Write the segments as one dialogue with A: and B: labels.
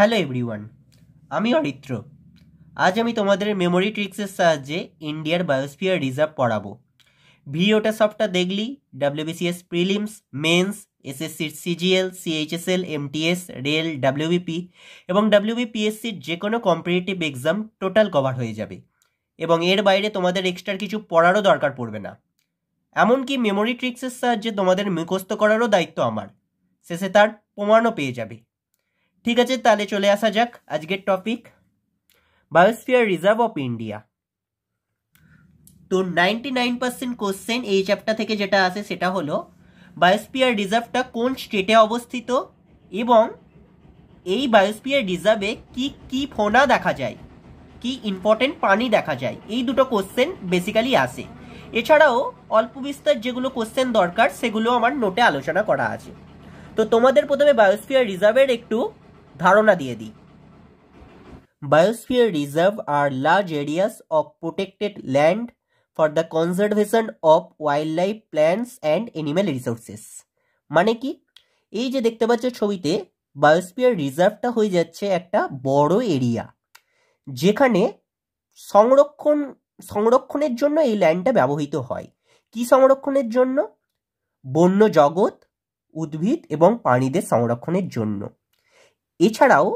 A: Hello everyone আমি অরিত্র আজ আমি তোমাদের মেমোরি ট্রিক্সের সাহায্যে ইন্ডিয়ার বায়োস্ফিয়ার রিজার্ভ পড়াবো ভিডিওটা সবটা দেখলি ডাব্লিউবিসিএস প্রিলিমস মেন্স এসএসসির CGL CHSL MTS rail WBP এবং ডাব্লিউবিপিএসসির যে কোনো কম্পিটিটিভ এক্সাম টোটাল কভার হয়ে যাবে এবং এর বাইরে তোমাদের এক্সট্রা কিছু পড়ারও দরকার পড়বে না এমনকি মেমোরি ট্রিক্সের সাহায্যে তোমাদের মুখস্থ করারও দায়িত্ব আমার শেষে তার প্রমাণও পেয়ে যাবে ঠিক আছে তাহলে চলে আসা যাক আজকের topic biosphere reserve of India তো নাইনটি নাইন পার্সেন্ট কোশ্চেন এই চ্যাপ্টার থেকে যেটা আসে সেটা হলো বায়োস্ফিয়ার রিজার্ভটা কোন স্টেটে অবস্থিত এবং এই বায়োস্ফিয়ার রিজার্ভে কি কি ফোনা দেখা যায় কি ইম্পর্টেন্ট পানি দেখা যায় এই দুটো কোশ্চেন বেসিক্যালি আসে এছাড়াও অল্প বিস্তার যেগুলো কোশ্চেন দরকার সেগুলো আমার নোটে আলোচনা করা আছে তো তোমাদের প্রথমে বায়োস্ফিয়ার রিজার্ভের একটু ধারণা দিয়ে দিই বায়োস্ফিয়ার রিজার্ভ আর large areas of protected land for the conservation of wildlife plants and animal resources মানে কি এই যে দেখতে পাচ্ছ ছবিতে বায়োস্পিয়ার রিজার্ভটা হয়ে যাচ্ছে একটা বড় এরিয়া যেখানে সংরক্ষণ সংরক্ষণের জন্য এই ল্যান্ডটা ব্যবহৃত হয় কি সংরক্ষণের জন্য বন্য জগৎ উদ্ভিদ এবং প্রাণীদের সংরক্ষণের জন্য এছাড়াও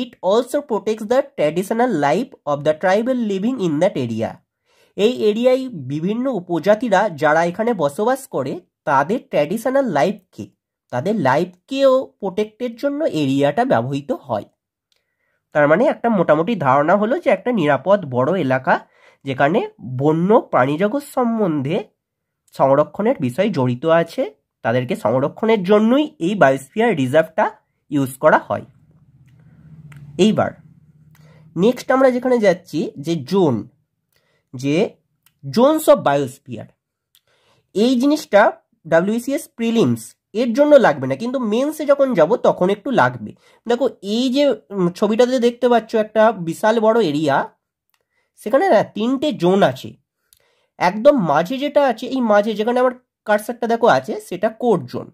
A: it also protects the traditional life of the tribal living in that area এই এরিয়ায় বিভিন্ন উপজাতিরা যারা এখানে বসবাস করে তাদের ট্র্যাডিশনাল লাইফকে তাদের লাইফকেও প্রোটেক্টের জন্য এরিয়াটা ব্যবহৃত হয় তার মানে একটা মোটামুটি ধারণা হলো যে একটা নিরাপদ বড় এলাকা যেখানে বন্য প্রাণীজগৎ সম্বন্ধে সংরক্ষণের বিষয় জড়িত আছে তাদেরকে সংরক্ষণের জন্যই এই বায়োস্ফিয়ার রিজার্ভটা ইউজ করা হয় এইবার নেক্সট আমরা যেখানে যাচ্ছি যে জোন যে জোনস অফ বায়োস্পিয়ার এই জিনিসটা ডাব্লিউসিএস প্রিলিমস এর জন্য লাগবে না কিন্তু মেন্সে যখন যাব তখন একটু লাগবে দেখো এই যে ছবিটাতে দেখতে পাচ্ছ একটা বিশাল বড় এরিয়া সেখানে না তিনটে জোন আছে একদম মাঝে যেটা আছে এই মাঝে যেখানে আমার কার্সারটা দেখো আছে সেটা কোর জোন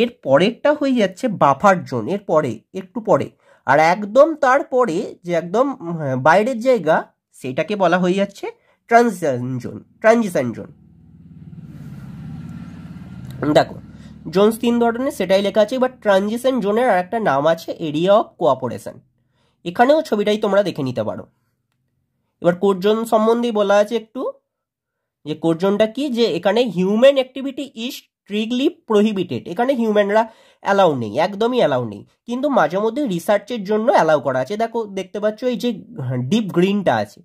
A: এর পরেরটা হয়ে যাচ্ছে বাফার জোন এর পরে একটু পরে আর একদম তারপরে যে একদম হ্যাঁ, বাইরের জায়গা সেটাকে বলা হয়ে যাচ্ছে ট্রানজিশন জোন ট্রানজিশন জোন দেখো জোনস তিন ধরনের সেটাই লেখা আছে এবার ট্রানজিশন জোনের আর একটা নাম আছে এরিয়া অফ কোঅপারেশন এখানেও ছবিটাই তোমরা দেখে নিতে পারো এবার কোর্জন সম্বন্ধে বলা আছে একটু যে কোর্জনটা কি যে এখানে human activity is strictly prohibited এখানে হিউম্যানরা অ্যালাউ নেই একদমই অ্যালাউ নেই কিন্তু মাঝে মধ্যে রিসার্চের জন্য অ্যালাউ করা আছে দেখো দেখতে পাচ্ছ এই যে ডিপ গ্রিনটা আছে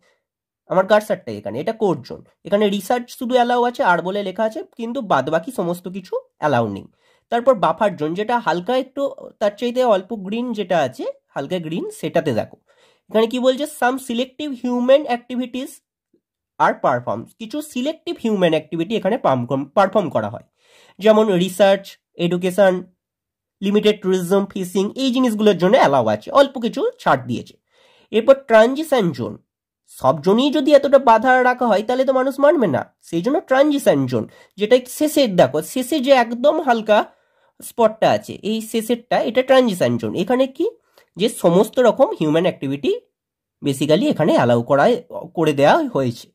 A: আমার কার্সারটা এখানে এটা কোড জোন এখানে রিসার্চ শুধু অ্যালাউ আছে আর বলে লেখা আছে কিন্তু বাদবাকি সমস্ত কিছু অ্যালাউ নেই তারপর বাফার জোন যেটা হালকা একটু তার চাইতে অল্প গ্রিন যেটা আছে হালকা গ্রিন সেটাতে দেখো এখানে কি বলছে some selective human activities are perform কিছু সিলেক্টিভ হিউম্যান অ্যাক্টিভিটি এখানে পারফর্ম করা হয় যেমন research education limited tourism fishing এই জিনিসগুলোর জন্য অ্যালাউ আছে অল্প কিছু ছাড় দিয়েছে এরপর ট্রানজিশন জোন সব জোনই যদি এতটা বাধা রাখা হয় তাহলে তো মানুষ মানবে না সেই জন্য ট্রানজিশন জোন যেটা শেষের দেখো শেষে যে একদম হালকা স্পটটা আছে এই শেষেরটা এটা ট্রানজিশন জোন এখানে কি যে সমস্ত রকম হিউম্যান অ্যাক্টিভিটি বেসিক্যালি এখানে অ্যালাউ করা করে দেওয়া হয়েছে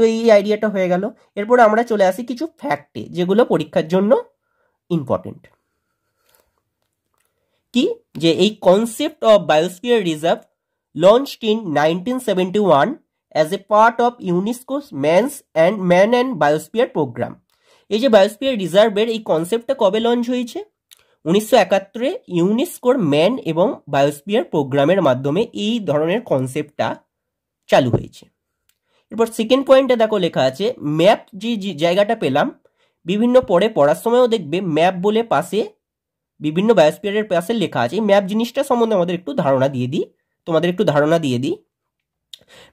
A: তো এই আইডিয়াটা হয়ে গেল এরপর আমরা চলে আসি কিছু ফ্যাক্টে যেগুলো পরীক্ষার জন্য ইম্পর্টেন্ট কি যে এই concept of biosphere reserve launched in nineteen seventy one as a part of UNESCO's man's and man and biosphere programme এই যে বায়োস্ফিয়ার রিজার্ভের এই কনসেপ্টটা কবে লঞ্চ হয়েছে উনিশশো একাত্তরে ইউনিস্কোর ম্যান এবং বায়োস্ফিয়ার প্রোগ্রামের মাধ্যমে এই ধরনের কনসেপ্টটা চালু হয়েছে এরপর সেকেন্ড পয়েন্টে দেখো লেখা আছে ম্যাপ যে জায়গাটা পেলাম বিভিন্ন পরে পড়ার সময়ও দেখবে ম্যাপ বলে পাশে বিভিন্ন বায়োস্পিয়ারের পাশে লেখা আছে ম্যাপ জিনিসটা সম্বন্ধে আমাদের একটু ধারণা দিয়ে দিই তোমাদের একটু ধারণা দিয়ে দিই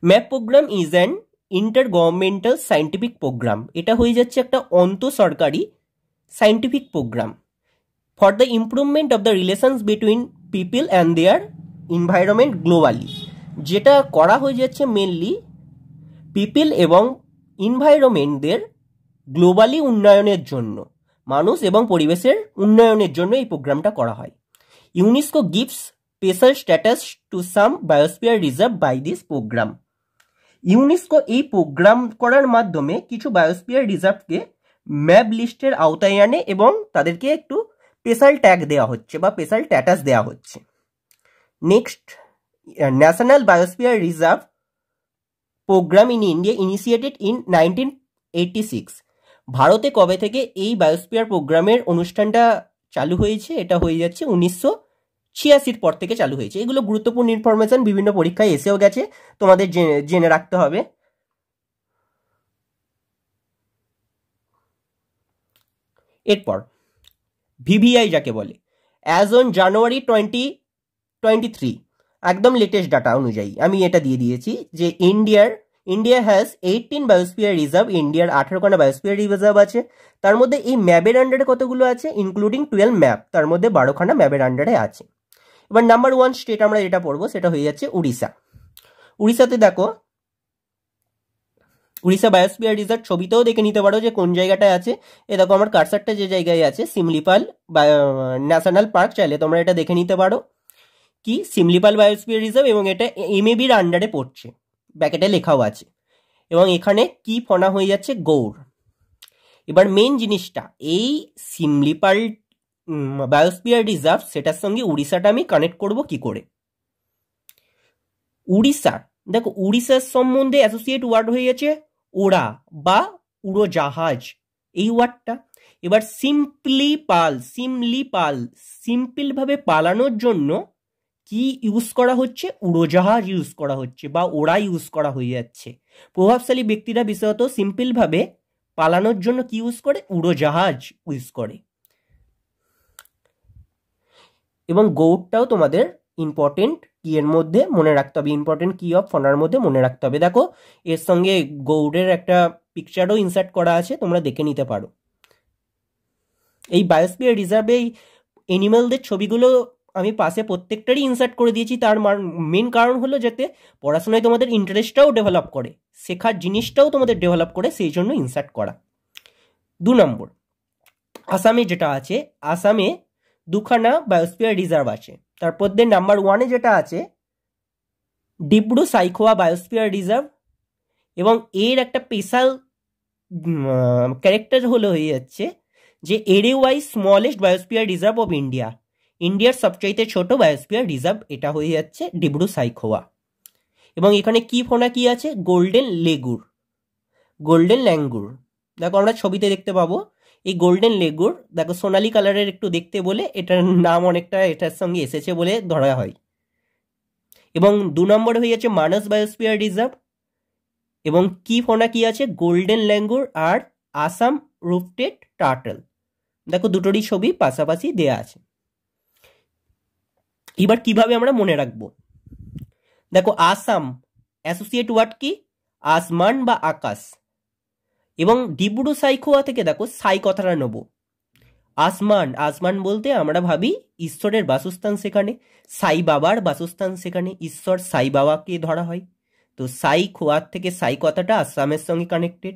A: MAB programme is an intergovernmental scientific programme এটা হয়ে যাচ্ছে একটা অন্ত সরকারি scientific programme for the improvement of the relations between people and their environment globally যেটা করা হয়ে যাচ্ছে মেনলি পিপিল এবং ইনভায়রনমেন্টদের গ্লোবালি উন্নয়নের জন্য মানুষ এবং পরিবেশের উন্নয়নের জন্য এই প্রোগ্রামটা করা হয় UNESCO gives special status to some biosphere reserve by this programme UNESCO এই প্রোগ্রাম করার মাধ্যমে কিছু বায়োস্পিয়ার রিজার্ভকে ম্যাপ লিস্টের আওতায় আনে এবং তাদেরকে একটু স্পেশাল ট্যাগ দেওয়া হচ্ছে বা স্পেশাল স্ট্যাটাস দেওয়া হচ্ছে next national biosphere reserve programme in India initiated in nineteen eighty six ভারতে কবে থেকে এই বায়োস্পিয়ার প্রোগ্রামের অনুষ্ঠানটা চালু হয়েছে এটা হয়ে যাচ্ছে উনিশশো ছিয়াশির পর থেকে চালু হয়েছে এগুলো গুরুত্বপূর্ণ ইনফরমেশান বিভিন্ন পরীক্ষায় এসেও গেছে তোমাদের জেনে রাখতে হবে এরপর ভিভিআই যাকে বলে as on January twenty twenty three একদম লেটেস্ট ডাটা অনুযায়ী আমি এটা দিয়ে দিয়েছি যে ইন্ডিয়ার India has eighteen biosphere reserve ইন্ডিয়ার আঠেরোখানা বায়োস্পিয়ার রিজার্ভ আছে তার মধ্যে এই ম্যাবের আন্ডারে কতগুলো আছে ইনক্লুডিং টুয়েলভ ম্যাপ তার মধ্যে বারোখানা ম্যাবের আন্ডারে আছে এবার নাম্বার ওয়ান স্টেট আমরা যেটা পড়বো সেটা হয়ে যাচ্ছে উড়িষ্যা উড়িষ্যাতে দেখো উড়িষ্যা বায়োস্পিয়ার রিজার্ভ ছবিতেও দেখে নিতে পারো যে কোন জায়গাটায় আছে এ দেখো আমার কারসারটা যে জায়গায় আছে সিমলিপাল ন্যাশনাল পার্ক চাইলে তোমরা এটা দেখে নিতে পারো কি সিমলিপাল বায়োস্পিয়ার রিজার্ভ এবং এটা এমএবির আন্ডারে পড়ছে ব্যাকেটে লেখাও আছে এবং এখানে কি ফনা হয়ে যাচ্ছে গৌড় এবার মেন জিনিসটা এই সিমলিপাল বায়োস্পিয়ার রিজার্ভ সেটার সঙ্গে উড়িষ্যাটা আমি কানেক্ট করব কি করে উড়িষ্যা দেখো উড়িষ্যার সম্বন্ধে অ্যাসোসিয়েট ওয়ার্ড হয়ে গেছে ওড়া বা উড়োজাহাজ এই ওয়ার্ডটা এবার সিম্পলি পাল সিমলি পাল সিম্পলভাবে পালানোর জন্য কি ইউজ করা হচ্ছে উড়োজাহাজ ইউজ করা হচ্ছে বা ওরা ইউজ করা হয়ে যাচ্ছে প্রভাবশালী ব্যক্তিরা বিশেষত সিম্পলভাবে পালানোর জন্য কি ইউজ করে উড়োজাহাজ ইউজ করে এবং গৌড়টাও তোমাদের ইম্পর্টেন্ট কি এর মধ্যে মনে রাখতে হবে ইম্পর্টেন্ট কি অফ ফনার মধ্যে মনে রাখতে হবে দেখো এর সঙ্গে গৌড়ের একটা পিকচারও ইনসার্ট করা আছে তোমরা দেখে নিতে পারো এই বায়োস্পিয়ার রিজার্ভে এই অ্যানিমালদের ছবিগুলো আমি পাশে প্রত্যেকটারই ইনসার্ট করে দিয়েছি তার মেন কারণ হলো যাতে পড়াশোনায় তোমাদের ইন্টারেস্টটাও ডেভেলপ করে শেখার জিনিসটাও তোমাদের ডেভেলপ করে সেই জন্য ইনসার্ট করা দু নম্বর আসামে যেটা আছে আসামে দুখানা বায়োস্পিয়ার রিজার্ভ আছে তারপর দিয়ে নাম্বার ওয়ানে যেটা আছে ডিব্রু সাইখোয়া বায়োস্পিয়ার রিজার্ভ এবং এর একটা স্পেশাল ক্যারেক্টার হলো হয়ে যাচ্ছে যে ওয়াই smallest biosphere reserve of India ইন্ডিয়ার সবচাইতে ছোট বায়োস্পিয়ার রিজার্ভ এটা হয়ে যাচ্ছে ডিব্রু সাইখোয়া এবং এখানে কি ফোনা কি আছে গোল্ডেন লেগুর গোল্ডেন ল্যাঙ্গুর দেখো আমরা ছবিতে দেখতে পাবো এই গোল্ডেন লেগুর দেখো সোনালি কালারের একটু দেখতে বলে এটার নাম অনেকটা এটার সঙ্গে এসেছে বলে ধরা হয় এবং দু নম্বরে হয়ে যাচ্ছে মানস বায়োস্পিয়ার রিজার্ভ এবং কি ফোনা কি আছে গোল্ডেন ল্যাঙ্গুর আর আসাম রুফটেড টার্টেল দেখো দুটোরই ছবি পাশাপাশি দেয়া আছে এবার কিভাবে আমরা মনে রাখব দেখো আসাম অ্যাসোসিয়েট ওয়ার্ড কি আসমান বা আকাশ এবং ডিব্রু সাইখোয়া থেকে দেখো সাই কথাটা নেব আসমান আসমান বলতে আমরা ভাবি ঈশ্বরের বাসস্থান সেখানে সাই বাবার বাসস্থান সেখানে ঈশ্বর সাই বাবাকে ধরা হয় তো সাই খোয়ার থেকে সাই কথাটা আসামের সঙ্গে কানেক্টেড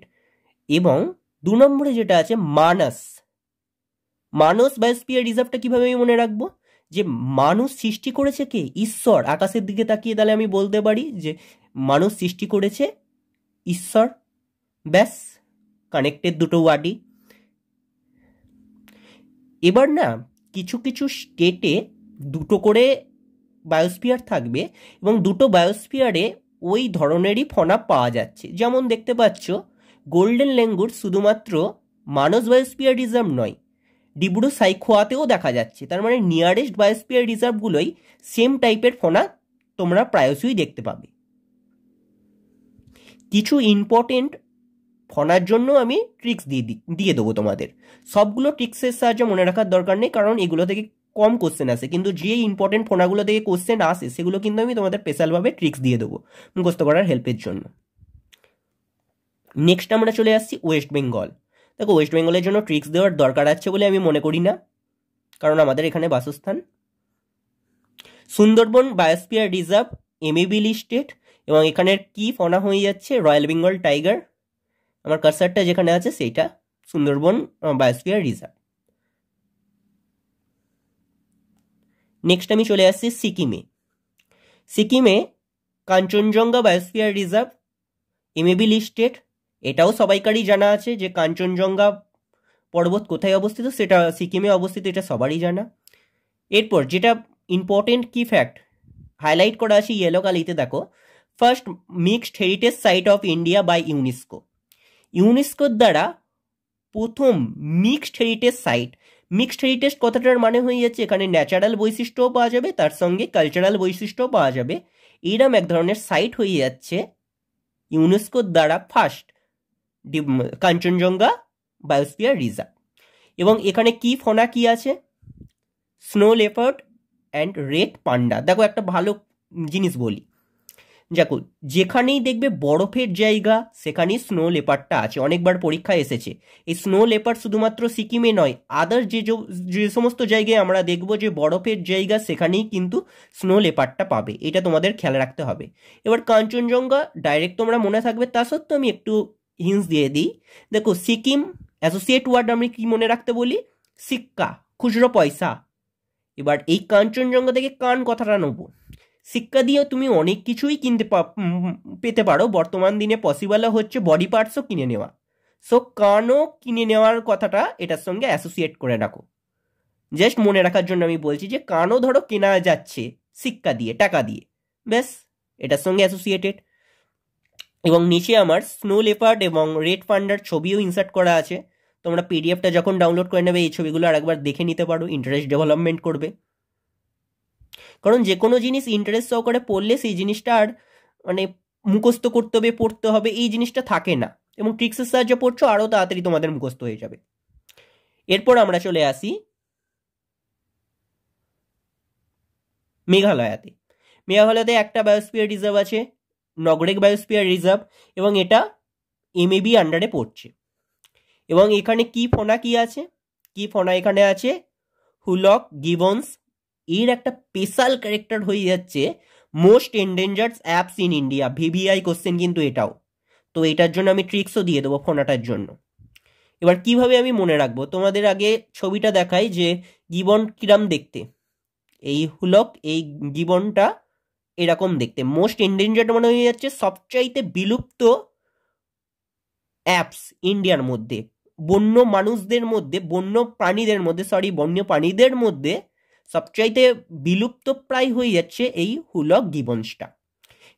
A: এবং দু নম্বরে যেটা আছে মানস মানস বায়োস্পিয়ার রিজার্ভটা কীভাবে আমি মনে রাখবো যে মানুষ সৃষ্টি করেছে কে ঈশ্বর আকাশের দিকে তাকিয়ে তাহলে আমি বলতে পারি যে মানুষ সৃষ্টি করেছে ঈশ্বর ব্যাস কানেক্টেড দুটো ওয়ার্ডই এবার না কিছু কিছু স্টেটে দুটো করে বায়োস্ফিয়ার থাকবে এবং দুটো বায়োস্ফিয়ারে ওই ধরনেরই ফনা পাওয়া যাচ্ছে যেমন দেখতে পাচ্ছ গোল্ডেন ল্যাঙ্গুর শুধুমাত্র মানস বায়োস্ফিয়ার রিজার্ভ নয় ডিব্রু সাইখোয়াতেও দেখা যাচ্ছে তার মানে নিয়ারেস্ট বায়োস্পিয়ার রিজার্ভগুলোই সেম টাইপের ফোনা তোমরা প্রায়শই দেখতে পাবে কিছু ইম্পর্টেন্ট ফোনার জন্য আমি ট্রিক্স দিয়ে দিয়ে দেবো তোমাদের সবগুলো ট্রিক্সের সাহায্যে মনে রাখার দরকার নেই কারণ এগুলো থেকে কম কোশ্চেন আসে কিন্তু যে ইম্পর্টেন্ট ফোনাগুলো থেকে কোশ্চেন আসে সেগুলো কিন্তু আমি তোমাদের স্পেশালভাবে ট্রিক্স দিয়ে দেবো মুখস্থ করার হেল্পের জন্য নেক্সট আমরা চলে আসছি ওয়েস্ট বেঙ্গল দেখো ওয়েস্ট বেঙ্গলের জন্য ট্রিক্স দেওয়ার দরকার আছে বলে আমি মনে করি না কারণ আমাদের এখানে বাসস্থান সুন্দরবন বায়োস্পিয়ার রিজার্ভ এমিবিল স্টেট এবং এখানের কি ফনা হয়ে যাচ্ছে রয়্যাল বেঙ্গল টাইগার আমার কার্সারটা যেখানে আছে সেইটা সুন্দরবন বায়োস্পিয়ার রিজার্ভ নেক্সট আমি চলে আসছি সিকিমে সিকিমে কাঞ্চনজঙ্ঘা বায়োস্ফিয়ার রিজার্ভ এমেবিল স্টেট এটাও সবাইকারই জানা আছে যে কাঞ্চনজঙ্ঘা পর্বত কোথায় অবস্থিত সেটা সিকিমে অবস্থিত এটা সবারই জানা এরপর যেটা ইম্পর্টেন্ট কি ফ্যাক্ট হাইলাইট করা আছে ইয়েলো কালিতে দেখো first mixed heritage site of India by UNESCO ইউনেস্কোর দ্বারা প্রথম mixed heritage site mixed heritage কথাটার মানে হয়ে যাচ্ছে এখানে ন্যাচারাল বৈশিষ্ট্যও পাওয়া যাবে তার সঙ্গে কালচারাল বৈশিষ্ট্যও পাওয়া যাবে এরম এক ধরনের সাইট হয়ে যাচ্ছে ইউনেস্কোর দ্বারা ফার্স্ট কাঞ্চনজঙ্ঘা বায়োস্পিয়ার রিজার্ভ এবং এখানে কি ফোনা কি আছে snow leopard and red panda দেখো একটা ভালো জিনিস বলি দেখো যেখানেই দেখবে বরফের জায়গা সেখানেই স্নো লেপারটা আছে অনেকবার পরীক্ষা এসেছে এই স্নো লেপার শুধুমাত্র সিকিমে নয় আদার যে যে সমস্ত জায়গায় আমরা দেখব যে বরফের জায়গা সেখানেই কিন্তু স্নো লেপারটা পাবে এটা তোমাদের খেয়াল রাখতে হবে এবার কাঞ্চনজঙ্ঘা ডাইরেক্ট তোমরা মনে থাকবে তা সত্ত্বেও আমি একটু হিন্স দিয়ে দিই দেখো সিকিম অ্যাসোসিয়েট ওয়ার্ড আমি কি মনে রাখতে বলি সিক্কা খুচরো পয়সা এবার এই কাঞ্চনজঙ্ঘা থেকে কান কথাটা নেবো সিক্কা দিয়ে তুমি অনেক কিছুই কিনতে পেতে পারো বর্তমান দিনে পসিবল হচ্ছে বডি পার্টসও কিনে নেওয়া সো কানও কিনে নেওয়ার কথাটা এটার সঙ্গে অ্যাসোসিয়েট করে রাখো জাস্ট মনে রাখার জন্য আমি বলছি যে কানও ধরো কেনা যাচ্ছে সিক্কা দিয়ে টাকা দিয়ে ব্যাস এটার সঙ্গে অ্যাসোসিয়েটেড এবং নিচে আমার স্নো লেপার্ড এবং রেড পান্ডার ছবিও ইনসার্ট করা আছে তোমরা পিডিএফটা যখন ডাউনলোড করে নেবে এই ছবিগুলো আর একবার দেখে নিতে পারো ইন্টারেস্ট ডেভেলপমেন্ট করবে কারণ যে কোনো জিনিস ইন্টারেস্ট সহকারে পড়লে সেই জিনিসটা আর মানে মুখস্থ করতে হবে পড়তে হবে এই জিনিসটা থাকে না এবং ট্রিক্সের সাহায্যে পড়ছো আরও তাড়াতাড়ি তোমাদের মুখস্থ হয়ে যাবে এরপর আমরা চলে আসি মেঘালয়াতে মেঘালয়াতে একটা বায়োস্পিয়ার রিজার্ভ আছে নগরেক বায়োস্পিয়ার রিজার্ভ এবং এটা এমএবি আন্ডারে পড়ছে এবং এখানে কি ফোনা কি আছে কি ফোনা এখানে আছে হুলক গিবন্স এর একটা স্পেশাল ক্যারেক্টার হয়ে যাচ্ছে most endangered apes in India VVI question কিন্তু এটাও তো এটার জন্য আমি ট্রিক্সও দিয়ে দেবো ফোনাটার জন্য এবার কিভাবে আমি মনে রাখবো তোমাদের আগে ছবিটা দেখাই যে গিবন কিরাম দেখতে এই হুলক এই গিবনটা এরকম দেখতে মোস্ট এন্ডেঞ্জার্ড মনে হয়ে যাচ্ছে সবচাইতে বিলুপ্ত অ্যাপস ইন্ডিয়ার মধ্যে বন্য মানুষদের মধ্যে বন্য প্রাণীদের মধ্যে সরি বন্য প্রাণীদের মধ্যে সবচাইতে বিলুপ্ত প্রায় হয়ে যাচ্ছে এই হুলক গিবনসটা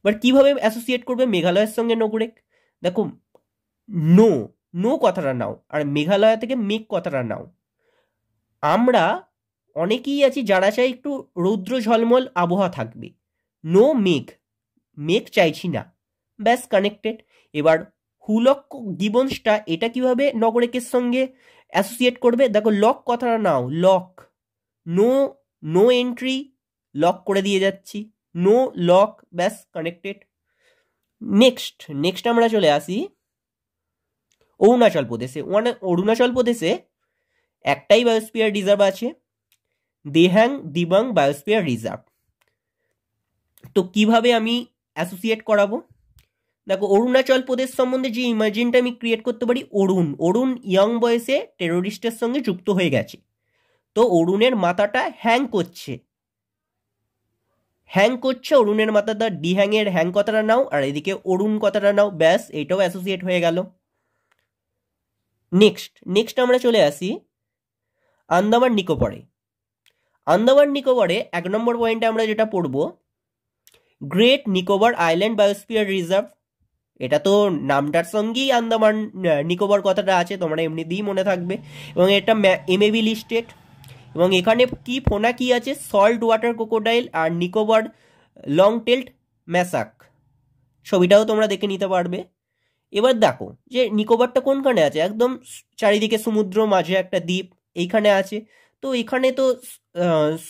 A: এবার কিভাবে অ্যাসোসিয়েট করবে মেঘালয়ের সঙ্গে নোগরেক দেখো নো নো কথাটা নাও আর মেঘালয় থেকে মেঘ কথাটা নাও আমরা অনেকেই আছি যারা চাই একটু রৌদ্র ঝলমল আবহাওয়া থাকবে নো মেঘ মেঘ চাইছি না ব্যাস কানেক্টেড এবার হুলক গিবনসটা এটা কিভাবে নগরেকের সঙ্গে অ্যাসোসিয়েট করবে দেখো লক কথাটা now lock no no entry lock করে দিয়ে যাচ্ছি নো লক ব্যাস কানেক্টেড নেক্সট নেক্সট আমরা চলে আসি অরুণাচল প্রদেশে ওখানে অরুণাচল প্রদেশে একটাই বায়োস্পিয়ার রিজার্ভ আছে দেহাং দিবাং বায়োস্পিয়ার রিজার্ভ তো কিভাবে আমি অ্যাসোসিয়েট করাবো দেখো অরুণাচল প্রদেশ সম্বন্ধে যে ইমাজিনটা আমি ক্রিয়েট করতে পারি অরুণ অরুণ ইয়ং বয়সে টেরোরিস্টের সঙ্গে যুক্ত হয়ে গেছে তো অরুণের মাথাটা হ্যাং করছে হ্যাং করছে অরুণের মাথাটা ডি হ্যাংয়ের হ্যাং কথাটা নাও আর এদিকে অরুণ কথাটা নাও ব্যাস এইটাও অ্যাসোসিয়েট হয়ে গেল নেক্সট নেক্সট আমরা চলে আসি আন্দামান নিকোবরে আন্দামান নিকোবরে এক নম্বর পয়েন্টে আমরা যেটা পড়বো great Nicobar island biosphere reserve এটা তো নামটার সঙ্গেই আন্দামান নিকোবর কথাটা আছে তোমরা দিয়েই মনে থাকবে এবং এটা এমএবি লিস্টেড এবং এখানে কি ফোনা কি আছে সল্ট ওয়াটার কোকোডাইল আর নিকোবর লং টেল্ট ম্যাসাক ছবিটাও তোমরা দেখে নিতে পারবে এবার দেখো যে নিকোবরটা কোনখানে আছে একদম চারিদিকে সমুদ্র মাঝে একটা দ্বীপ এইখানে আছে তো এখানে তো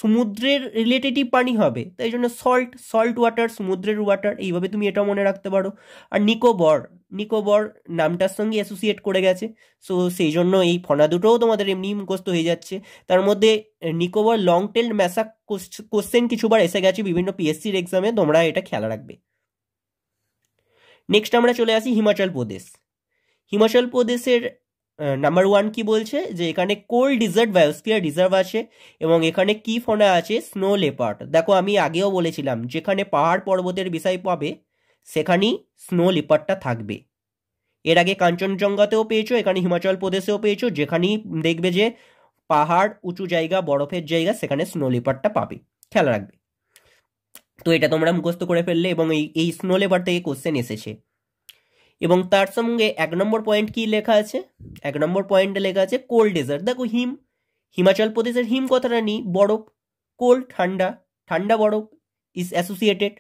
A: সমুদ্রের রিলেটেডই পানি হবে তাই জন্য সল্ট সল্ট ওয়াটার সমুদ্রের ওয়াটার এইভাবে তুমি এটা মনে রাখতে পারো আর নিকোবর নিকোবর নামটার সঙ্গে অ্যাসোসিয়েট করে গেছে সো সেই জন্য এই ফনা দুটোও তোমাদের এমনি মুখস্থ হয়ে যাচ্ছে তার মধ্যে Nicobar long tail macaque question কিছুবার এসে গেছে বিভিন্ন পিএসসির এক্সামে তোমরা এটা খেয়াল রাখবে নেক্সট আমরা চলে আসি হিমাচল প্রদেশ হিমাচল প্রদেশের নাম্বার ওয়ান কি বলছে যে এখানে কোল্ড ডিজার্ট বায়োস্ফিয়ার রিজার্ভ আছে এবং এখানে কি ফোনা আছে স্নো লেপার্ড দেখো আমি আগেও বলেছিলাম যেখানে পাহাড় পর্বতের বিষয় পাবে সেখানেই স্নো লেপার্ডটা থাকবে এর আগে কাঞ্চনজঙ্ঘাতেও পেয়েছো এখানে হিমাচল প্রদেশেও পেয়েছো যেখানেই দেখবে যে পাহাড় উঁচু জায়গা বরফের জায়গা সেখানে স্নো লেপারটা পাবে খেয়াল রাখবে তো এটা তোমরা মুখস্থ করে ফেললে এবং এই এই স্নো লেপার থেকে কোশ্চেন এসেছে এবং তার সঙ্গে এক নম্বর পয়েন্ট কি লেখা আছে এক নম্বর পয়েন্টে লেখা আছে কোল্ড ডেজার্ট দেখো হিম হিমাচল প্রদেশের হিম কথাটা নিই বরফ কোল্ড ঠান্ডা ঠান্ডা বরফ ইজ অ্যাসোসিয়েটেড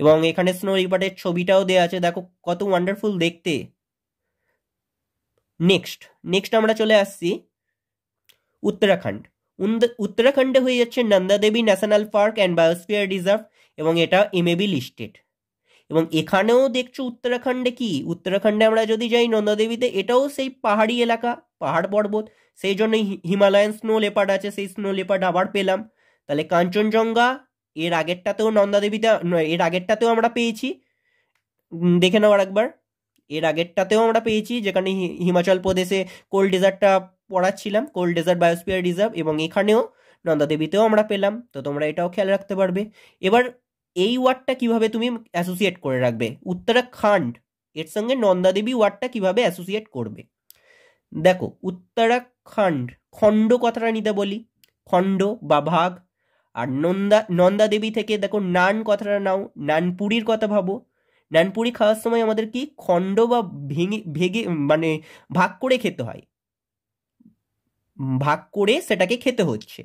A: এবং এখানে স্নো রিপার্টের ছবিটাও দেওয়া আছে দেখো কত ওয়ান্ডারফুল দেখতে নেক্সট নেক্সট আমরা চলে আসছি উত্তরাখণ্ড উত্তরাখণ্ডে হয়ে যাচ্ছে Nanda Devi national park and biosphere reserve এবং এটা এম এ বি লিস্টেড এবং এখানেও দেখছো উত্তরাখণ্ডে কি উত্তরাখণ্ডে আমরা যদি যাই নন্দাদেবীতে এটাও সেই পাহাড়ি এলাকা পাহাড় পর্বত সেই জন্য হিমালয়ান স্নো লেপার্ড আছে সেই স্নো লেপার্ড আবার পেলাম তাহলে কাঞ্চনজঙ্ঘা এর আগেরটাতেও নন্দাদেবীতে এর আগেরটাতেও আমরা পেয়েছি দেখে নাও একবার এর আগেরটাতেও আমরা পেয়েছি যেখানে হিমাচল প্রদেশে কোল্ড ডেজার্টটা পড়াচ্ছিলাম কোল্ড ডেজার্ট বায়োস্পিয়ার রিজার্ভ এবং এখানেও নন্দাদেবীতেও আমরা পেলাম তো তোমরা এটাও খেয়াল রাখতে পারবে এবার এই ওয়ার্ডটা কিভাবে তুমি অ্যাসোসিয়েট করে রাখবে উত্তরাখণ্ড এর সঙ্গে নন্দাদেবী ওয়ার্ডটা কিভাবে অ্যাসোসিয়েট করবে দেখো উত্তরাখণ্ড খণ্ড কথাটা নিতে বলি খণ্ড বা ভাগ আর নন্দা নন্দাদেবী থেকে দেখো নান কথাটা নাও নানপুরির কথা ভাবো নানপুরি খাওয়ার সময় আমাদের কি খণ্ড বা ভেঙে ভেঙে মানে ভাগ করে খেতে হয় ভাগ করে সেটাকে খেতে হচ্ছে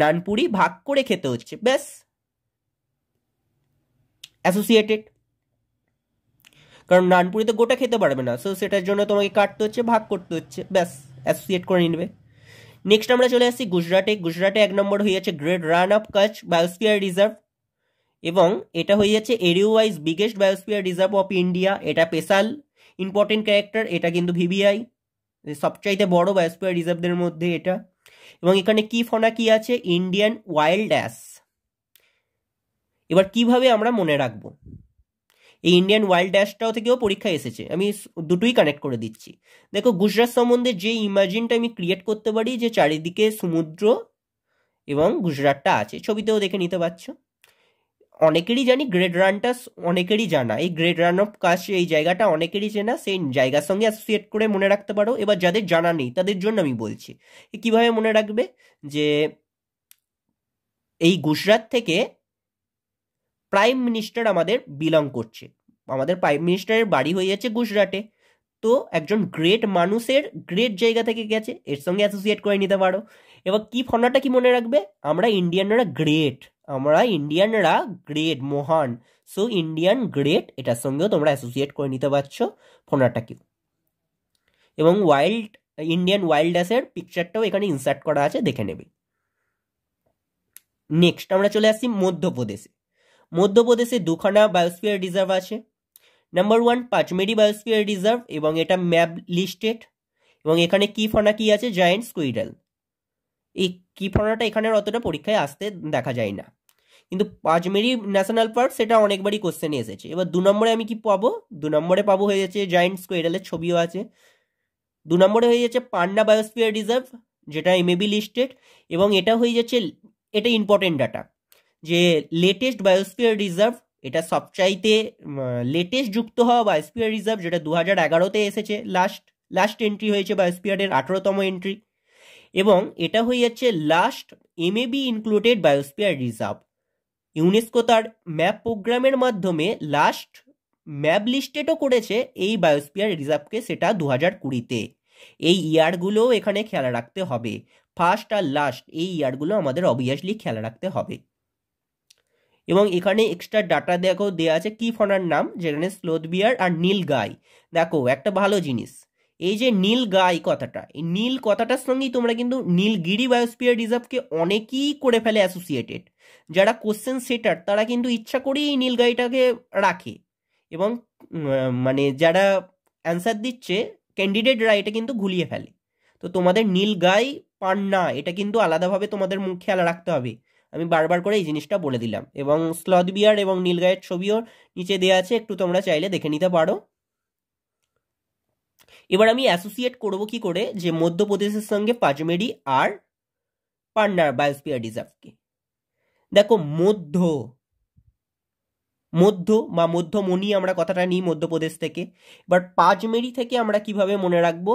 A: নানপুরি ভাগ করে খেতে হচ্ছে ব্যাস অ্যাসোসিয়েটেড কারণ নানপুরি তো গোটা খেতে পারবে না সো সেটার জন্য তোমাকে কাটতে হচ্ছে ভাগ করতে হচ্ছে ব্যাস অ্যাসোসিয়েট করে নিবে নেক্সট আমরা চলে আসছি গুজরাটে গুজরাটে এক নম্বর হয়ে যাচ্ছে great Rann of Kutch biosphere reserve এবং এটা হয়ে যাচ্ছে area wise biggest biosphere reserve of India এটা স্পেশাল ইম্পর্টেন্ট ক্যারেক্টার এটা কিন্তু ভিভিআই সবচাইতে বড় বায়োস্ফিয়ার রিজার্ভদের মধ্যে এটা এবং এখানে কি ফোনা কি আছে ইন্ডিয়ান ওয়াইল্ড অ্যাস এবার কিভাবে আমরা মনে রাখবো এই ইন্ডিয়ান ওয়াইল্ড ড্যাশটাও থেকেও পরীক্ষা এসেছে আমি দুটোই কানেক্ট করে দিচ্ছি দেখো গুজরাট সম্বন্ধে যে ইমাজিনটা আমি ক্রিয়েট করতে পারি যে চারিদিকে সমুদ্র এবং গুজরাটটা আছে ছবিতেও দেখে নিতে পারছো অনেকেরই জানি গ্রেড রানটা অনেকেরই জানা এই গ্রেড রান অফ কাশ এই জায়গাটা অনেকেরই চেনা সেই জায়গার সঙ্গে অ্যাসোসিয়েট করে মনে রাখতে পারো এবার যাদের জানা নেই তাদের জন্য আমি বলছি কিভাবে মনে রাখবে যে এই গুজরাট থেকে প্রাইম মিনিস্টার আমাদের বিলং করছে আমাদের প্রাইম মিনিস্টারের বাড়ি হয়ে যাচ্ছে গুজরাটে তো একজন গ্রেট মানুষের গ্রেট জায়গা থেকে গেছে এর সঙ্গে অ্যাসোসিয়েট করে নিতে পারো এবার কি ফর্নাটা কি মনে রাখবে আমরা ইন্ডিয়ানরা গ্রেট আমরা ইন্ডিয়ানরা গ্রেট মহান সো ইন্ডিয়ান গ্রেট এটার সঙ্গেও তোমরা অ্যাসোসিয়েট করে নিতে পারছো ফোনাটা কি এবং ওয়াইল্ড ইন্ডিয়ান ওয়াইল্ড অ্যাসের পিকচারটাও এখানে ইনসার্ট করা আছে দেখে নেবে নেক্সট আমরা চলে আসছি মধ্যপ্রদেশে মধ্যপ্রদেশে দুখানা বায়োস্ফিয়ার রিজার্ভ আছে number one Pachmarhi biosphere reserve এবং এটা ম্যাপ লিস্টেড এবং এখানে কি ফনা কি আছে জায়েন্ট স্কুইডাল এই কি ফনাটা এখানের অতটা পরীক্ষায় আসতে দেখা যায় না কিন্তু পাঁচমেরি ন্যাশনাল পার্ক সেটা অনেকবারই কোশ্চেনে এসেছে এবার দু নম্বরে আমি কি পাবো দু নম্বরে পাবো হয়ে যাচ্ছে জায়েন্ট স্কুইডালের ছবিও আছে দু নম্বরে হয়ে যাচ্ছে পান্না বায়োস্ফিয়ার রিজার্ভ যেটা এমএবি লিস্টেড এবং এটা হয়ে যাচ্ছে এটা ইম্পর্টেন্ট ডাটা যে লেটেস্ট বায়োস্ফিয়ার রিজার্ভ এটা সবচাইতে লেটেস্ট যুক্ত হওয়া বায়োস্ফিয়ার রিজার্ভ যেটা দু হাজার এগারোতে এসেছে লাস্ট লাস্ট এন্ট্রি হয়েছে বায়োস্ফিয়ারের আঠেরোতম এন্ট্রি এবং এটা হয়ে যাচ্ছে last MAB included biosphere reserve UNESCO তার ম্যাপ প্রোগ্রামের মাধ্যমে লাস্ট ম্যাপ লিস্টেডও করেছে এই বায়োস্ফিয়ার রিজার্ভকে সেটা দু হাজার কুড়িতে এই ইয়ারগুলোও এখানে খেয়াল রাখতে হবে ফার্স্ট আর লাস্ট এই ইয়ারগুলো আমাদের অবভিয়াসলি খেয়াল রাখতে হবে এবং এখানে এক্সট্রা ডাটা দেখো দেওয়া আছে কি ফোনার নাম যেখানে স্লোথ বিয়ার আর নীল গাই দেখো একটা ভালো জিনিস এই যে নীল গাই কথাটা এই নীল কথাটার সঙ্গেই তোমরা কিন্তু নীলগিরি বায়োস্পিয়ার রিজার্ভকে অনেকেই করে ফেলে অ্যাসোসিয়েটেড যারা কোশ্চেন সেটার তারা কিন্তু ইচ্ছা করেই এই নীল গাইটাকে রাখে এবং মানে যারা অ্যান্সার দিচ্ছে ক্যান্ডিডেটরা এটা কিন্তু ঘুলিয়ে ফেলে তো তোমাদের নীল গাই না এটা কিন্তু আলাদাভাবে তোমাদের মুখ খেয়াল রাখতে হবে আমি বারবার করে এই জিনিসটা বলে দিলাম এবং স্লথ বিয়ার এবং নীলগায়ের ছবিও নিচে দেওয়া আছে একটু তোমরা চাইলে দেখে নিতে পারো এবার আমি অ্যাসোসিয়েট করব কি করে যে মধ্যপ্রদেশের সঙ্গে পাঁচমেরি আর পান্নার বায়োস্পিয়ার রিজার্ভকে দেখো মধ্য মধ্য বা মধ্যমণি আমরা কথাটা নিই মধ্যপ্রদেশ থেকে এবার পাঁচমেরি থেকে আমরা কিভাবে মনে রাখব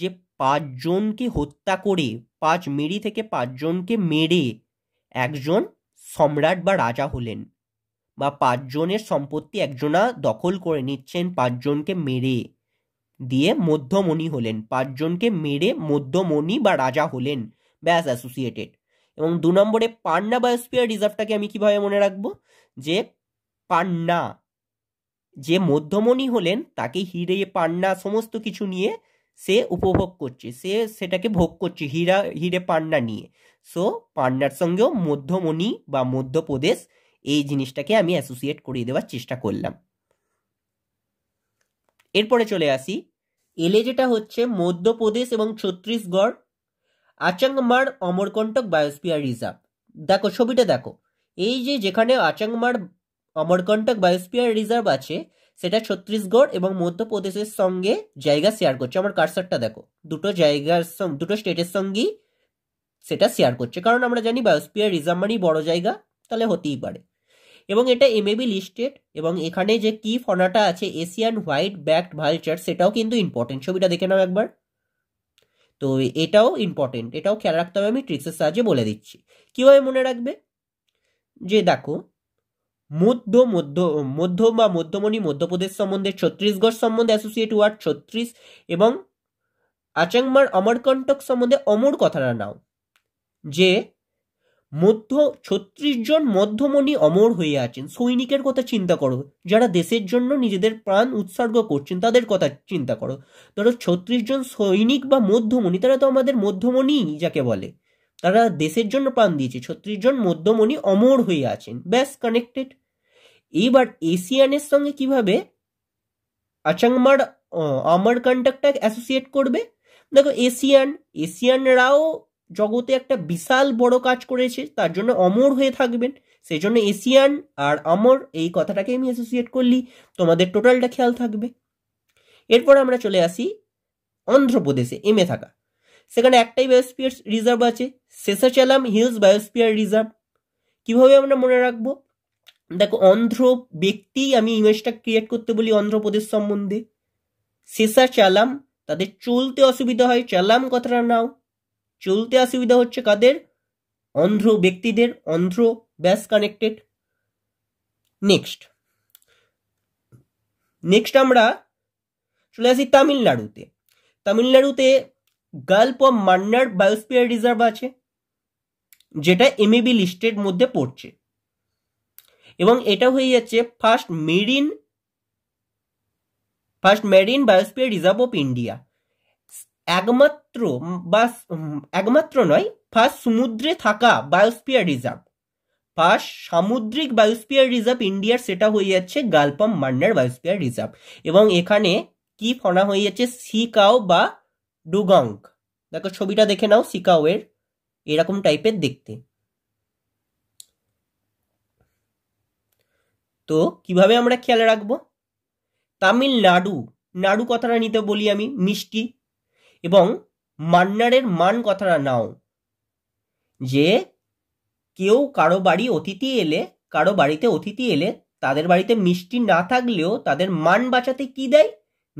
A: যে পাঁচজনকে হত্যা করে পাঁচ মেরি থেকে পাঁচজনকে মেরে একজন সম্রাট বা রাজা হলেন বা পাঁচজনের সম্পত্তি একজনা দখল করে নিচ্ছেন পাঁচজনকে মেরে দিয়ে মধ্যমণি হলেন পাঁচজনকে মেরে মধ্যমণি বা রাজা হলেন ব্যাস অ্যাসোসিয়েটেড এবং দু নম্বরে পান্না বায়োস্পিয়ার রিজার্ভটাকে আমি কিভাবে মনে রাখবো যে পান্না যে মধ্যমণি হলেন তাকে হিরে পান্না সমস্ত কিছু নিয়ে সে উপভোগ করছে সে সেটাকে ভোগ করছে হীরা হিরে পান্না নিয়ে সো পান্ডার সঙ্গেও মধ্যমণি বা মধ্যপ্রদেশ এই জিনিসটাকে আমি অ্যাসোসিয়েট করিয়ে দেওয়ার চেষ্টা করলাম এরপরে চলে আসি এলে যেটা হচ্ছে মধ্যপ্রদেশ এবং ছত্তিশগড় আচাংমার অমরকণ্টক বায়োস্পিয়ার রিজার্ভ দেখো ছবিটা দেখো এই যে যেখানে আচাংমার অমরকণ্টক বায়োস্পিয়ার রিজার্ভ আছে সেটা ছত্তিশগড় এবং মধ্যপ্রদেশের সঙ্গে জায়গা শেয়ার করছে আমার কারসারটা দেখো দুটো জায়গার দুটো স্টেটের সঙ্গেই সেটা শেয়ার করছে কারণ আমরা জানি বায়োস্পিয়ার রিজার্ভ মানেই বড় জায়গা তাহলে হতেই পারে এবং এটা এমএবি লিস্টেড এবং এখানে যে কি ফনাটা আছে এশিয়ান হোয়াইট ব্যাকড ভালচার সেটাও কিন্তু ইম্পর্টেন্ট ছবিটা দেখে নাও একবার তো এটাও ইম্পর্টেন্ট এটাও খেয়াল রাখতে হবে আমি ট্রিক্সের সাহায্যে বলে দিচ্ছি কীভাবে মনে রাখবে যে দেখো মধ্য মধ্য মধ্য বা মধ্যমণি মধ্যপ্রদেশ সম্বন্ধে ছত্তিশগড় সম্বন্ধে অ্যাসোসিয়েট ওয়ার্ড ছত্রিশ এবং আচাংমার অমরকণ্টক সম্বন্ধে অমর কথাটা নাও যে মধ্য ছত্রিশ জন মধ্যমণি অমর হয়ে আছেন সৈনিকের কথা চিন্তা করো যারা দেশের জন্য নিজেদের প্রাণ উৎসর্গ করছেন তাদের কথা চিন্তা করো ধরো ছত্রিশ জন সৈনিক বা মধ্যমণি তারা তো আমাদের মধ্যমণি যাকে বলে তারা দেশের জন্য প্রাণ দিয়েছে ছত্রিশ জন মধ্যমণি অমর হয়ে আছেন ব্যাস কানেক্টেড এইবার এশিয়ানের সঙ্গে কিভাবে আচাংমার আমার কন্ট্যাক্টটা অ্যাসোসিয়েট করবে দেখো এশিয়ান এশিয়ানরাও জগতে একটা বিশাল বড় কাজ করেছে তার জন্য অমর হয়ে থাকবেন সেই জন্য এশিয়ান আর অমর এই কথাটাকে আমি অ্যাসোসিয়েট করলি তোমাদের টোটালটা খেয়াল থাকবে এরপর আমরা চলে আসি অন্ধ্রপ্রদেশে এম এ থাকা সেখানে একটাই বায়োস্পিয়ার রিজার্ভ আছে শেষাচালাম হিলস বায়োস্পিয়ার রিজার্ভ কিভাবে আমরা মনে রাখবো দেখো অন্ধ্র ব্যক্তি আমি ইমেজটা ক্রিয়েট করতে বলি অন্ধ্রপ্রদেশ সম্বন্ধে শেষা চালাম তাদের চলতে অসুবিধা হয় চালাম কথাটা নাও চলতে অসুবিধা হচ্ছে কাদের অন্ধ্র ব্যক্তিদের অন্ধ্র ব্যাস কানেক্টেড নেক্সট নেক্সট আমরা চলে আসি তামিলনাড়ুতে তামিলনাড়ুতে gulf of Mannar biosphere reserve আছে যেটা এমএবি লিস্টের মধ্যে পড়ছে এবং এটা হয়ে যাচ্ছে first marine first marine biosphere reserve of India একমাত্র বা একমাত্র নয় ফার্স্ট সমুদ্রে থাকা বায়োস্পিয়ার রিজার্ভ ফার্স্ট সামুদ্রিক বায়োস্পিয়ার রিজার্ভ ইন্ডিয়ার সেটা হয়ে যাচ্ছে গালপাম মান্ডার বায়োস্পিয়ার রিজার্ভ এবং এখানে কি ফোনা হয়ে যাচ্ছে সিকাও বা ডুগং দেখো ছবিটা দেখে নাও সিকাও এর এরকম টাইপের দেখতে তো কিভাবে আমরা খেয়াল রাখবো তামিলনাড়ু নাড়ু কথাটা নিতে বলি আমি মিষ্টি এবং মান্নারের মান কথাটা নাও যে কেউ কারো বাড়ি অতিথি এলে কারো বাড়িতে অতিথি এলে তাদের বাড়িতে মিষ্টি না থাকলেও তাদের মান বাঁচাতে কি দেয়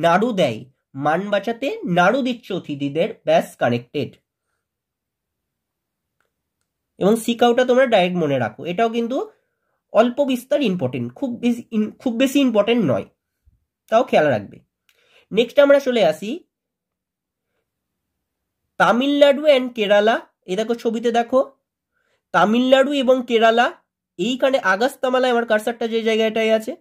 A: নাড়ু দেয় মান বাঁচাতে নাড়ু দিচ্ছে অতিথিদের ব্যাস কানেক্টেড এবং সিকাউটা তোমরা ডাইরেক্ট মনে রাখো এটাও কিন্তু অল্প বিস্তার ইম্পর্টেন্ট খুব বেশি খুব বেশি ইম্পর্টেন্ট নয় তাও খেয়াল রাখবে নেক্সট আমরা চলে আসি তামিলনাড়ু অ্যান্ড কেরালা এ দেখো ছবিতে দেখো তামিলনাড়ু এবং কেরালা এইখানে আগাস্তামালায় আমার কারসারটা যে জায়গাটায় আছে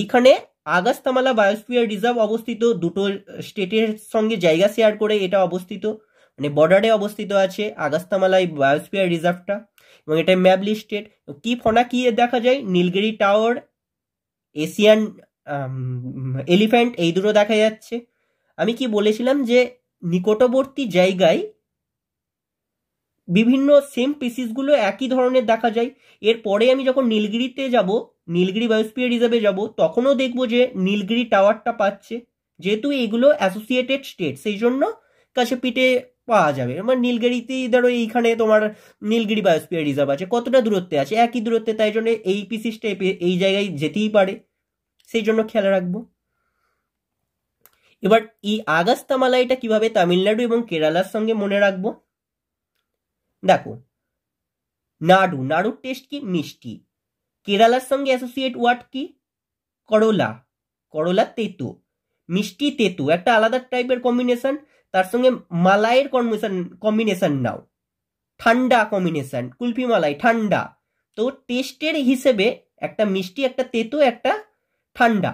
A: এইখানে আগাস্তামালা বায়োস্ফিয়ার রিজার্ভ অবস্থিত দুটো স্টেটের সঙ্গে জায়গা শেয়ার করে এটা অবস্থিত মানে বর্ডারে অবস্থিত আছে আগাস্তামালাই বায়োস্ফিয়ার রিজার্ভটা এবং এটা ম্যাপ স্টেট কি ফোনা কি দেখা যায় নীলগিরি টাওয়ার এশিয়ান এলিফ্যান্ট এই দুটো দেখা যাচ্ছে আমি কি বলেছিলাম যে নিকটবর্তী জায়গায় বিভিন্ন সেম পিসিসগুলো একই ধরনের দেখা যায় এরপরে আমি যখন নীলগিরিতে যাব নীলগিরি বায়োস্পিয়ার হিসাবে যাব তখনও দেখব যে নীলগিরি টাওয়ারটা পাচ্ছে যেহেতু এগুলো অ্যাসোসিয়েটেড স্টেট সেই জন্য কাছে পিঠে পাওয়া যাবে মানে নীলগিরিতে ধরো এইখানে তোমার নীলগিরি বায়োস্পিয়ার রিজার্ভ আছে কতটা দূরত্বে আছে একই দূরত্বে তাই জন্য এই পিসিসটা এই জায়গায় যেতেই পারে সেই জন্য খেয়াল রাখবো এবার এই আগাস্তামালাইটা কিভাবে তামিলনাড়ু এবং কেরালার সঙ্গে মনে রাখব দেখো নাড়ু নাড়ুর টেস্ট কি মিষ্টি কেরালার সঙ্গে অ্যাসোসিয়েট ওয়ার্ড কি করলা করলা তেতু মিষ্টি তেতু একটা আলাদা টাইপের কম্বিনেশন তার সঙ্গে মালাইয়ের কম্বিনেশন কম্বিনেশন নাও ঠান্ডা কম্বিনেশন কুলফি মালাই ঠান্ডা তো টেস্টের হিসেবে একটা মিষ্টি একটা তেতু একটা ঠান্ডা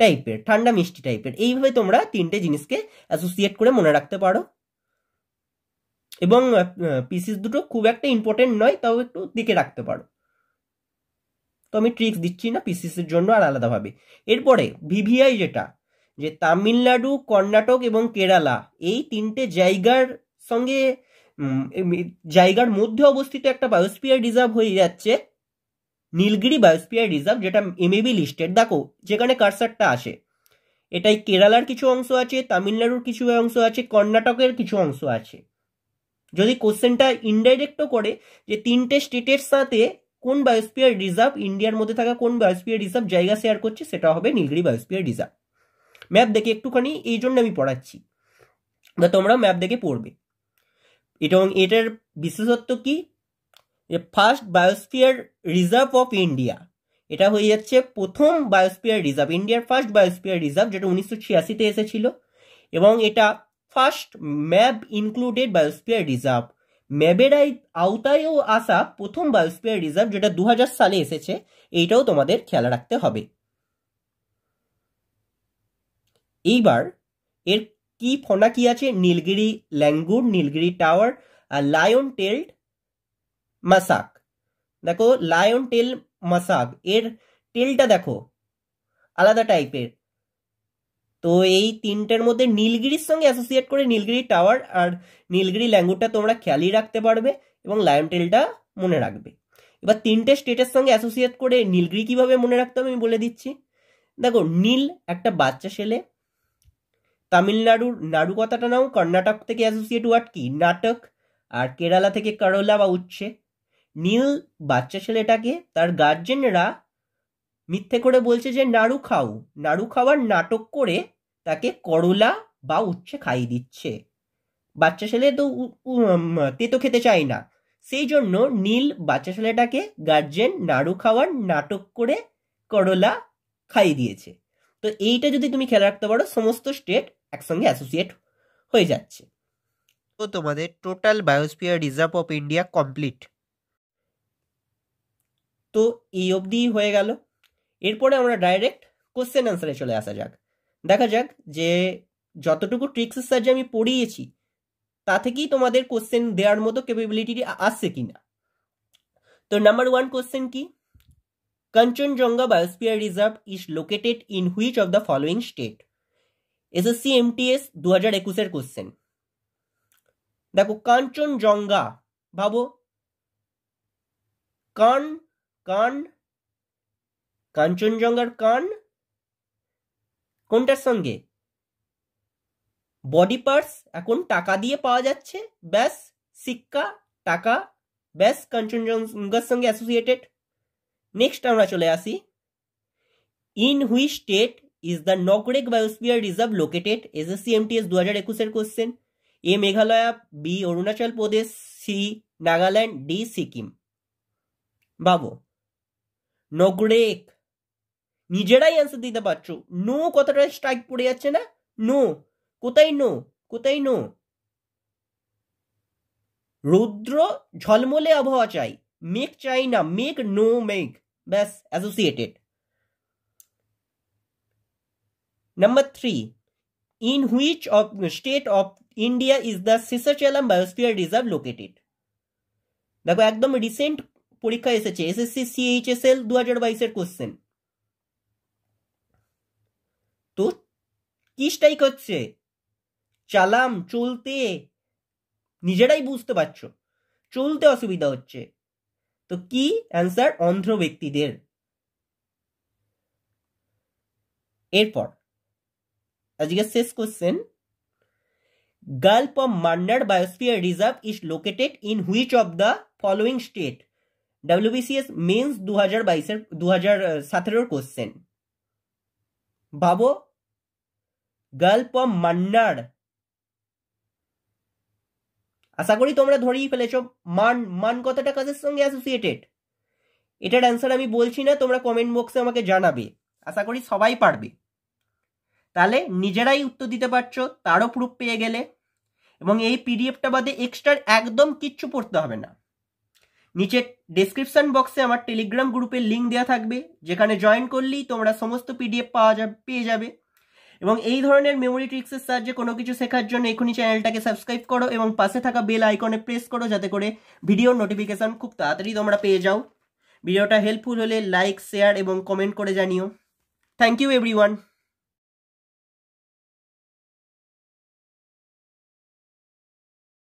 A: টাইপের ঠান্ডা মিষ্টি টাইপের এইভাবে তোমরা তিনটে জিনিসকে অ্যাসোসিয়েট করে মনে রাখতে পারো এবং পিসিস দুটো খুব একটা ইম্পর্টেন্ট নয় তাও একটু দিকে রাখতে পারো তো আমি ট্রিক্স দিচ্ছি না পিসিসের জন্য আর আলাদাভাবে এরপরে ভিভিআই যেটা যে তামিলনাড়ু কর্ণাটক এবং কেরালা এই তিনটে জায়গার সঙ্গে জায়গার মধ্যে অবস্থিত একটা বায়োস্পিয়ার রিজার্ভ হয়ে যাচ্ছে নীলগিরি বায়োস্পিয়ার রিজার্ভ যেটা এমএবি লিস্টেড দেখো যেখানে কারসারটা আসে এটাই কেরালার কিছু অংশ আছে তামিলনাড়ুর কিছু অংশ আছে কর্ণাটকের কিছু অংশ আছে যদি কোশ্চেনটা ইনডাইরেক্টও করে যে তিনটে স্টেটের সাথে কোন বায়োস্পিয়ার রিজার্ভ ইন্ডিয়ার মধ্যে থাকা কোন বায়োস্পিয়ার রিজার্ভ জায়গা শেয়ার করছে সেটা হবে নীলগিরি বায়োস্পিয়ার রিজার্ভ ম্যাপ দেখে একটুখানি এই জন্য আমি পড়াচ্ছি বা তোমরা ম্যাপ দেখে পড়বে এবং এটার বিশেষত্ব কি যে first biosphere reserve of India এটা হয়ে যাচ্ছে প্রথম বায়োস্ফিয়ার রিজার্ভ ইন্ডিয়ার ফার্স্ট বায়োস্ফিয়ার রিজার্ভ যেটা উনিশশো ছিয়াশিতে এসেছিল এবং এটা first MAB included biosphere reserve ম্যাবের আওতায়ও আসা প্রথম বায়োস্ফিয়ার রিজার্ভ যেটা দু সালে এসেছে এইটাও তোমাদের খেয়াল রাখতে হবে এইবার এর কি ফোনা কি আছে নীলগিরি ল্যাঙ্গুর নীলগিরি টাওয়ার আর লায়ন টেল্ট মাসাক দেখো লায়ন টেল মাসাক এর টেলটা দেখো আলাদা টাইপের তো এই তিনটের মধ্যে নীলগিরির সঙ্গে অ্যাসোসিয়েট করে নীলগিরি টাওয়ার আর নীলগিরি ল্যাঙ্গুয়েজটা তোমরা খেয়ালই রাখতে পারবে এবং লায়ন টেলটা মনে রাখবে এবার তিনটে স্টেটের সঙ্গে অ্যাসোসিয়েট করে নীলগিরি কিভাবে মনে রাখতে হবে আমি বলে দিচ্ছি দেখো নীল একটা বাচ্চা ছেলে তামিলনাড়ুর নাড়ু কথাটা নাও কর্ণাটক থেকে অ্যাসোসিয়েট ওয়ার্ড কি নাটক আর কেরালা থেকে করলা বা উচ্ছে নীল বাচ্চা ছেলেটাকে তার গার্জেনরা মিথ্যে করে বলছে যে নাড়ু খাও নাড়ু খাওয়ার নাটক করে তাকে করলা বা উচ্ছে খাইয়ে দিচ্ছে বাচ্চা ছেলে তো তেতো খেতে চায় না সেই জন্য নীল বাচ্চা ছেলেটাকে গার্জেন নাড়ু খাওয়ার নাটক করে করলা খাইয়ে দিয়েছে তো এইটা যদি তুমি খেয়াল রাখতে পারো সমস্ত স্টেট একসঙ্গে অ্যাসোসিয়েট হয়ে যাচ্ছে তো তোমাদের total biosphere reserve of India complete তো এই অবধিই হয়ে গেল এরপরে আমরা ডাইরেক্ট কোশ্চেন অ্যান্সারে চলে আসা যাক দেখা যাক যে যতটুকু ট্রিক্সের সাহায্যে আমি পড়িয়েছি তা থেকেই তোমাদের কোশ্চেন দেওয়ার মতো ক্যাপেবিলিটি আসছে কি না তো নাম্বার ওয়ান কোশ্চেন কি Kanchenjunga biosphere Kanchenjunga Biosphere Reserve is located in which of the following state? SSC MTS দু হাজার একুশের কোশ্চেন দেখো কাঞ্চনজঙ্ঘা ভাবো কান কান কাঞ্চনজঙ্ঘার কান কোনটার সঙ্গে বডি পার্টস এখন টাকা দিয়ে পাওয়া যাচ্ছে ব্যাস সিক্কা টাকা ব্যাস কাঞ্চনজঙ্ঘার সঙ্গে অ্যাসোসিয়েটেড নেক্সট আমরা চলে আসি in which state is the Nokrek biosphere reserve located S S C M T S দু হাজার একুশের question A Meghalaya B Arunachal Pradesh C Nagaland D Sikkim বাবু নগরেক নিজেরাই অ্যান্সার দিতে পারছো নো কতটা স্ট্রাইক পড়ে যাচ্ছে না নো কোথায় নো কোথায় নো রৌদ্র ঝলমলে আবহাওয়া চাই মেঘ চাই না মেঘ নো মেঘ ব্যাস associated number three in which of state of India is the Seshachalam biosphere reserve located দেখো একদম রিসেন্ট পরীক্ষা এসেছে এসএসসি সিএইচএসএল দু হাজার বাইশের কোশ্চেন তো কি স্ট্রাইক হচ্ছে চালাম চলতে নিজেরাই বুঝতে পারছো চলতে অসুবিধা হচ্ছে তো কি অ্যান্সার অন্ধ্র ব্যক্তিদের এরপর আজকে শেষ question gulf of Mannar biosphere reserve is located in which of the following state WBCS mains দু হাজার বাইশের দু হাজার সতেরোর কোশ্চেন ভাবো গল্প মান্নার আশা করি তোমরা ধরেই ফেলেছ মান মান কথাটা কাজের সঙ্গে অ্যাসোসিয়েটেড এটার অ্যান্সার আমি বলছি না তোমরা কমেন্ট বক্সে আমাকে জানাবে আশা করি সবাই পারবে তাহলে নিজেরাই উত্তর দিতে পারছো তারও প্রুফ পেয়ে গেলে এবং এই পিডিএফটা বাদে এক্সট্রা একদম কিচ্ছু পড়তে হবে না নিচে ডেসক্রিপশন বক্সে আমার টেলিগ্রাম গ্রুপের লিঙ্ক দেওয়া থাকবে যেখানে জয়েন করলেই তোমরা সমস্ত পিডিএফ পাওয়া যাবে পেয়ে যাবে এবং এই ধরনের মেমোরি ট্রিক্সের সাহায্যে কোনো কিছু শেখার জন্য এখনই চ্যানেলটাকে সাবস্ক্রাইব করো এবং পাশে থাকা বেল আইকনে প্রেস করো যাতে করে ভিডিওর নোটিফিকেশান খুব তাড়াতাড়ি তোমরা পেয়ে যাও ভিডিওটা হেল্পফুল হলে লাইক শেয়ার এবং কমেন্ট করে জানিও থ্যাংক ইউ এভরিওয়ান